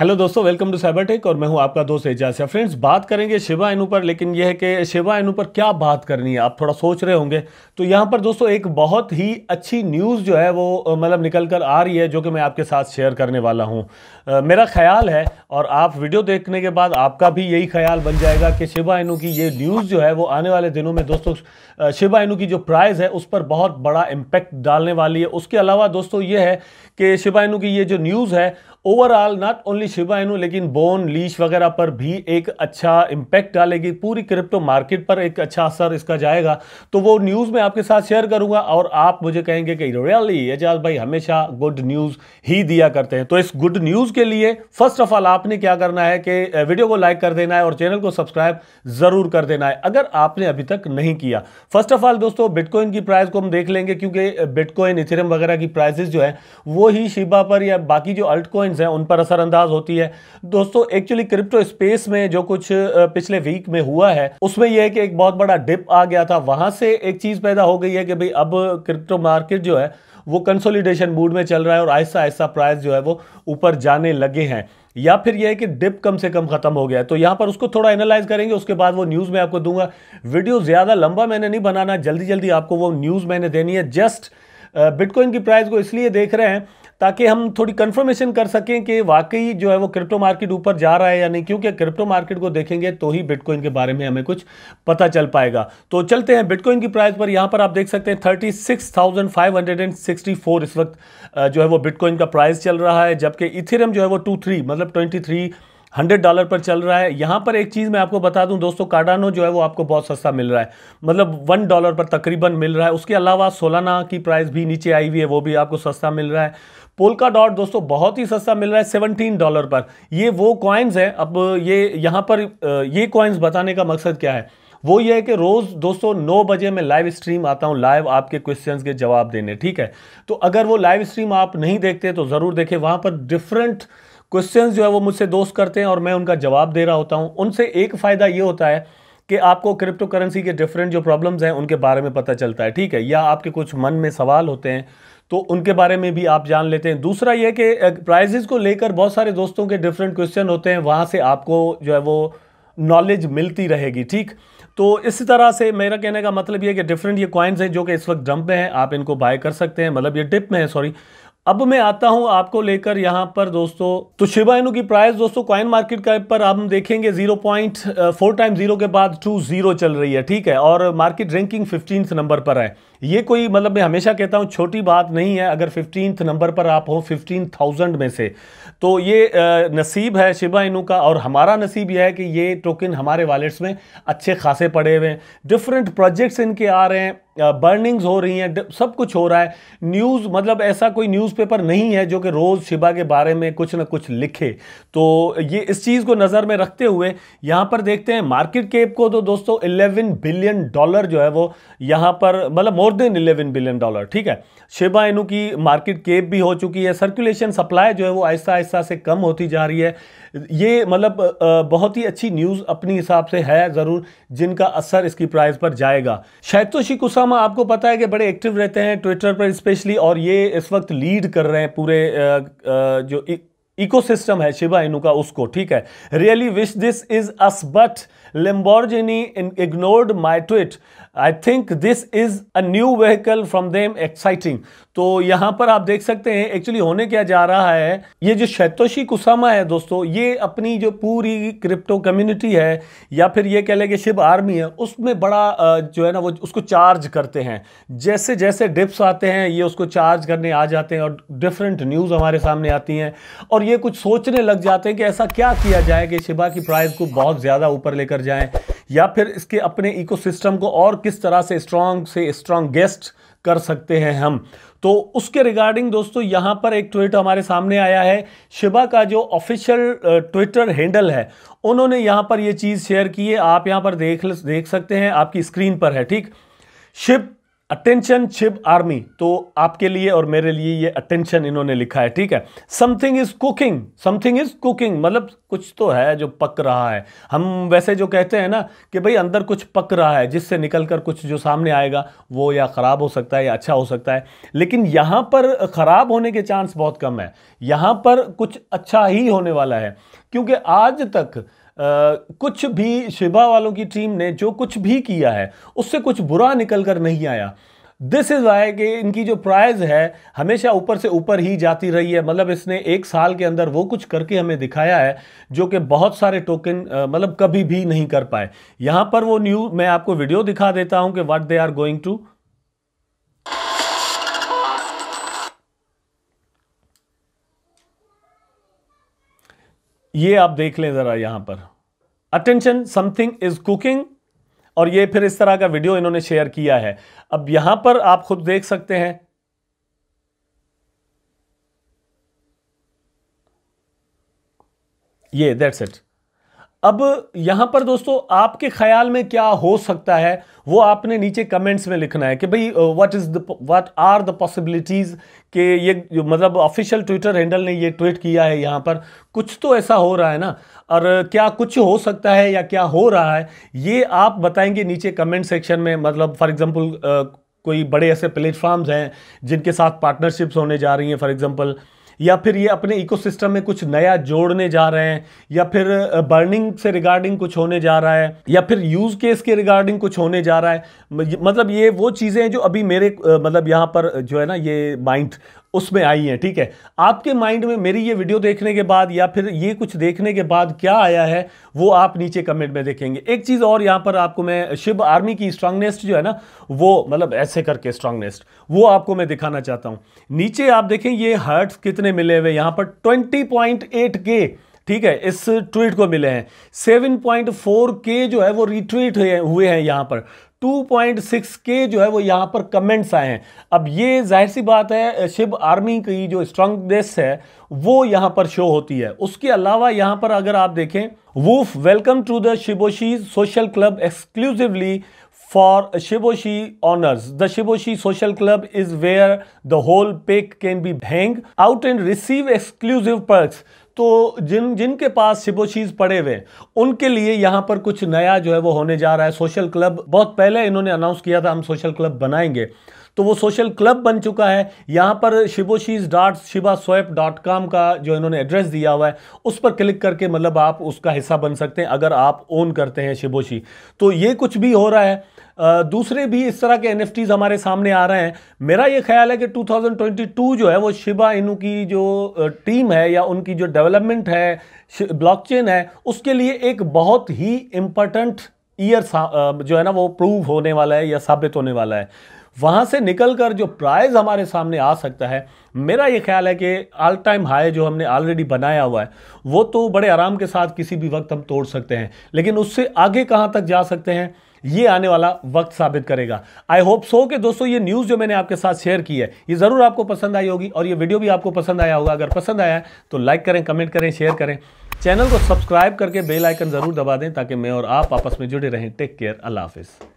Hello दोस्तों welcome to cyber tech और मैं हूं आपका दोस्त एजाज फ्रेंड्स बात करेंगे शिवा एनू पर लेकिन यह है कि शिवा एनू पर क्या बात करनी है आप थोड़ा सोच रहे होंगे तो यहां पर दोस्तों एक बहुत ही अच्छी न्यूज़ जो है वो मतलब निकल कर आ रही है जो कि मैं आपके साथ शेयर करने वाला हूं मेरा ख्याल है और आप वीडियो देखने के बाद आपका भी यही ख्याल बन जाएगा कि शिवा एनू की ये न्यूज़ जो है वो आने वाले दिनों में दोस्तों शिवा एनू की जो प्राइज़ है उस पर बहुत बड़ा इम्पेक्ट डालने वाली है उसके अलावा दोस्तों ये है कि शिवा एनू की ये जो न्यूज़ है overall not only Shiba Inu लेकिन बोन लीच वगैरह पर भी एक अच्छा इम्पैक्ट डालेगी पूरी क्रिप्टो मार्केट पर एक अच्छा असर इसका जाएगा तो वो न्यूज़ मैं आपके साथ शेयर करूंगा और आप मुझे कहेंगे कि रियली एजाज भाई हमेशा गुड न्यूज़ ही दिया करते हैं तो इस गुड न्यूज़ के लिए फर्स्ट ऑफ ऑल आपने क्या करना है कि वीडियो को लाइक कर देना है और चैनल को सब्सक्राइब ज़रूर कर देना है अगर आपने अभी तक नहीं किया फर्स्ट ऑफ ऑल दोस्तों बिटकॉइन की प्राइस को हम देख लेंगे क्योंकि बिटकॉइन इथिरम वगैरह की प्राइसेस जो है वो ही शिबा पर या बाकी जो अल्टकॉइन कॉइन्स हैं उन पर असरअंदाज होती है दोस्तों एक्चुअली क्रिप्टो स्पेस में जो कुछ पिछले वीक में हुआ है उसमें यह है कि एक बहुत बड़ा डिप आ गया था वहां से एक चीज पैदा हो गई है कि भाई अब क्रिप्टो मार्केट जो है वो कंसोलिडेशन मूड में चल रहा है और ऐसा ऐसा प्राइस जो है वो ऊपर जाने लगे हैं या फिर यह है कि डिप कम से कम खत्म हो गया है तो यहां पर उसको थोड़ा एनालाइज करेंगे उसके बाद वो न्यूज़ में आपको दूंगा वीडियो ज़्यादा लंबा मैंने नहीं बनाना जल्दी जल्दी आपको वो न्यूज़ मैंने देनी है जस्ट बिटकॉइन की प्राइस को इसलिए देख रहे हैं ताकि हम थोड़ी कंफर्मेशन कर सकें कि वाकई जो है वो क्रिप्टो मार्केट ऊपर जा रहा है या नहीं क्योंकि क्रिप्टो मार्केट को देखेंगे तो ही बिटकॉइन के बारे में हमें कुछ पता चल पाएगा तो चलते हैं बिटकॉइन की प्राइस पर यहाँ पर आप देख सकते हैं thirty six thousand five hundred and sixty four इस वक्त जो है वो बिटकॉइन का प्राइस चल रहा है जबकि इथिरम जो है वो टू थ्री मतलब ट्वेंटी थ्री हंड्रेड डॉलर पर चल रहा है यहाँ पर एक चीज़ मैं आपको बता दूँ दोस्तों कार्डानो जो है वो आपको बहुत सस्ता मिल रहा है मतलब वन डॉलर पर तकरीबन मिल रहा है उसके अलावा सोलाना की प्राइस भी नीचे आई हुई है वो भी आपको सस्ता मिल रहा है पोलका डॉट दोस्तों बहुत ही सस्ता मिल रहा है सेवनटीन डॉलर पर ये वो कॉइन्स हैं अब ये यहाँ पर ये कॉइन्स बताने का मकसद क्या है वो ये है कि रोज़ दोस्तों नौ बजे मैं लाइव स्ट्रीम आता हूँ लाइव आपके क्वेश्चंस के जवाब देने ठीक है तो अगर वो लाइव स्ट्रीम आप नहीं देखते तो ज़रूर देखें वहाँ पर डिफरेंट क्वेश्चंस जो है वो मुझसे दोस्त करते हैं और मैं उनका जवाब दे रहा होता हूँ उनसे एक फ़ायदा ये होता है कि आपको क्रिप्टो करेंसी के डिफरेंट जो प्रॉब्लम्स हैं उनके बारे में पता चलता है ठीक है या आपके कुछ मन में सवाल होते हैं तो उनके बारे में भी आप जान लेते हैं दूसरा यह कि प्राइजेज़ को लेकर बहुत सारे दोस्तों के डिफरेंट क्वेश्चन होते हैं वहाँ से आपको जो है वो नॉलेज मिलती रहेगी ठीक तो इस तरह से मेरा कहने का मतलब ये कि डिफरेंट ये कॉइन्स हैं जो कि इस वक्त डंप में हैं आप इनको बाय कर सकते हैं मतलब ये डिप में है सॉरी अब मैं आता हूं आपको लेकर यहां पर दोस्तों तो शिबा इनू की प्राइस दोस्तों कॉइन मार्केट का पर हम देखेंगे फोर टाइम जीरो के बाद टू जीरो चल रही है ठीक है और मार्केट रैंकिंग फिफ्टीन नंबर पर है ये कोई मतलब मैं हमेशा कहता हूं छोटी बात नहीं है अगर फिफ्टीन नंबर पर आप हो फिफ्टीन थाउजेंड में से तो ये नसीब है शिबा इनू का और हमारा नसीब यह है कि ये टोकन हमारे वॉलेट्स में अच्छे खासे पड़े हुए हैं डिफरेंट प्रोजेक्ट्स इनके आ रहे हैं बर्निंग्स हो रही हैं सब कुछ हो रहा है न्यूज़ मतलब ऐसा कोई न्यूज़पेपर नहीं है जो कि रोज़ शिबा के बारे में कुछ ना कुछ लिखे तो ये इस चीज़ को नज़र में रखते हुए यहाँ पर देखते हैं मार्केट केप को तो दोस्तों 11 बिलियन डॉलर जो है वो यहाँ पर मतलब मोर देन 11 बिलियन डॉलर ठीक है शिबा इनू की मार्केट केप भी हो चुकी है सर्कुलेशन सप्लाई जो है वो आहिस्ता आहिस्ता से कम होती जा रही है ये मतलब बहुत ही अच्छी न्यूज़ अपने हिसाब से है ज़रूर जिनका असर इसकी प्राइस पर जाएगा शैतो शिकुसामा आपको पता है कि बड़े एक्टिव रहते हैं ट्विटर पर स्पेशली और ये इस वक्त लीड कर रहे हैं पूरे जो इकोसिस्टम है शिवा इनू का उसको ठीक है really wish this is us but Lamborghini ignored my tweet I think this is a new vehicle from them exciting तो यहाँ पर आप देख सकते हैं एक्चुअली होने क्या जा रहा है ये जो शैतोशी कुसामा है दोस्तों ये अपनी जो पूरी क्रिप्टो कम्युनिटी है या फिर ये कह लेंगे शिव आर्मी है उसमें बड़ा जो है ना वो उसको चार्ज करते हैं जैसे जैसे डिप्स आते हैं ये उसको चार्ज करने आ जाते हैं और डिफरेंट न्यूज़ हमारे सामने आती हैं और ये कुछ सोचने लग जाते हैं कि ऐसा क्या किया जाए कि शिवा की प्राइस को बहुत ज़्यादा ऊपर लेकर जाए या फिर इसके अपने इकोसिस्टम को और किस तरह से स्ट्रांग से स्ट्रांग गेस्ट कर सकते हैं हम तो उसके रिगार्डिंग दोस्तों यहाँ पर एक ट्वीट हमारे सामने आया है शिबा का जो ऑफिशियल ट्विटर हैंडल है उन्होंने यहाँ पर यह चीज़ शेयर की है आप यहाँ पर देख देख सकते हैं आपकी स्क्रीन पर है ठीक शिव अटेंशन छिप आर्मी तो आपके लिए और मेरे लिए ये अटेंशन इन्होंने लिखा है ठीक है something is cooking something is cooking मतलब कुछ तो है जो पक रहा है हम वैसे जो कहते हैं ना कि भाई अंदर कुछ पक रहा है जिससे निकल कर कुछ जो सामने आएगा वो या ख़राब हो सकता है या अच्छा हो सकता है लेकिन यहाँ पर ख़राब होने के चांस बहुत कम है यहाँ पर कुछ अच्छा ही होने वाला है क्योंकि आज तक कुछ भी शिबा वालों की टीम ने जो कुछ भी किया है उससे कुछ बुरा निकल कर नहीं आया दिस इज़ आए कि इनकी जो प्राइज़ है हमेशा ऊपर से ऊपर ही जाती रही है मतलब इसने एक साल के अंदर वो कुछ करके हमें दिखाया है जो कि बहुत सारे टोकन मतलब कभी भी नहीं कर पाए यहाँ पर वो न्यू मैं आपको वीडियो दिखा देता हूँ कि what they are going to ये आप देख लें ज़रा यहां पर अटेंशन समथिंग इज़ कुकिंग और ये फिर इस तरह का वीडियो इन्होंने शेयर किया है अब यहां पर आप खुद देख सकते हैं ये दैट्स इट अब यहां पर दोस्तों आपके ख्याल में क्या हो सकता है वो आपने नीचे कमेंट्स में लिखना है कि भाई what is the what are the possibilities के ये मतलब ऑफिशियल ट्विटर हैंडल ने ये ट्वीट किया है यहाँ पर कुछ तो ऐसा हो रहा है ना और क्या कुछ हो सकता है या क्या हो रहा है ये आप बताएंगे नीचे कमेंट सेक्शन में मतलब फॉर एग्जाम्पल कोई बड़े ऐसे प्लेटफॉर्म्स हैं जिनके साथ पार्टनरशिप्स होने जा रही हैं फॉर एग्जाम्पल या फिर ये अपने इकोसिस्टम में कुछ नया जोड़ने जा रहे हैं या फिर बर्निंग से रिगार्डिंग कुछ होने जा रहा है या फिर यूज़ केस के रिगार्डिंग कुछ होने जा रहा है मतलब ये वो चीज़ें हैं जो अभी मेरे मतलब यहाँ पर जो है ना ये माइंड उसमें आई हैं ठीक है आपके माइंड में मेरी ये वीडियो देखने के बाद या फिर ये कुछ देखने के बाद क्या आया है वो आप नीचे कमेंट में देखेंगे एक चीज़ और यहां पर आपको मैं शिव आर्मी की स्ट्रांगनेस्ट जो है ना वो मतलब ऐसे करके स्ट्रांगनेस्ट वो आपको मैं दिखाना चाहता हूं नीचे आप देखें ये हर्ट्स कितने मिले हुए यहां पर ट्वेंटी पॉइंट एट के ठीक है इस ट्वीट को मिले हैं 7.4 के जो है वो रिट्वीट हुए हैं यहाँ पर 2.6 के जो है वो यहाँ पर कमेंट्स आए हैं अब ये जाहिर सी बात है शिव आर्मी की जो स्ट्रॉन्गनेस है वो यहाँ पर शो होती है उसके अलावा यहाँ पर अगर आप देखें woof welcome to the Shiboshi social club exclusively for Shiboshi owners the Shiboshi social club is where the whole pack can be hang out and receive exclusive perks. तो जिन जिनके पास सिबोशीज पड़े हुए उनके लिए यहाँ पर कुछ नया जो है वो होने जा रहा है सोशल क्लब बहुत पहले इन्होंने अनाउंस किया था हम सोशल क्लब बनाएंगे तो वो सोशल क्लब बन चुका है यहाँ पर Shiboshis dot Shiba swap dot com का जो इन्होंने एड्रेस दिया हुआ है उस पर क्लिक करके मतलब आप उसका हिस्सा बन सकते हैं अगर आप ओन करते हैं शिबोशी तो ये कुछ भी हो रहा है दूसरे भी इस तरह के एन हमारे सामने आ रहे हैं मेरा ये ख्याल है कि 2022 जो है वो शिबा इनु की जो टीम है या उनकी जो डेवलपमेंट है ब्लॉकचेन है उसके लिए एक बहुत ही इम्पोर्टेंट ईयर जो है ना वो प्रूव होने वाला है या साबित होने वाला है वहाँ से निकल कर जो प्राइज़ हमारे सामने आ सकता है मेरा ये ख्याल है कि ऑल टाइम हाई जो हमने ऑलरेडी बनाया हुआ है वो तो बड़े आराम के साथ किसी भी वक्त हम तोड़ सकते हैं लेकिन उससे आगे कहाँ तक जा सकते हैं ये आने वाला वक्त साबित करेगा आई होप सो कि दोस्तों ये न्यूज़ जो मैंने आपके साथ शेयर की है ये ज़रूर आपको पसंद आई होगी और ये वीडियो भी आपको पसंद आया होगा अगर पसंद आया है तो लाइक करें कमेंट करें शेयर करें चैनल को सब्सक्राइब करके बेल आइकन ज़रूर दबा दें ताकि मैं और आप आपस में जुड़े रहें टेक केयर अल्लाह हाफिज़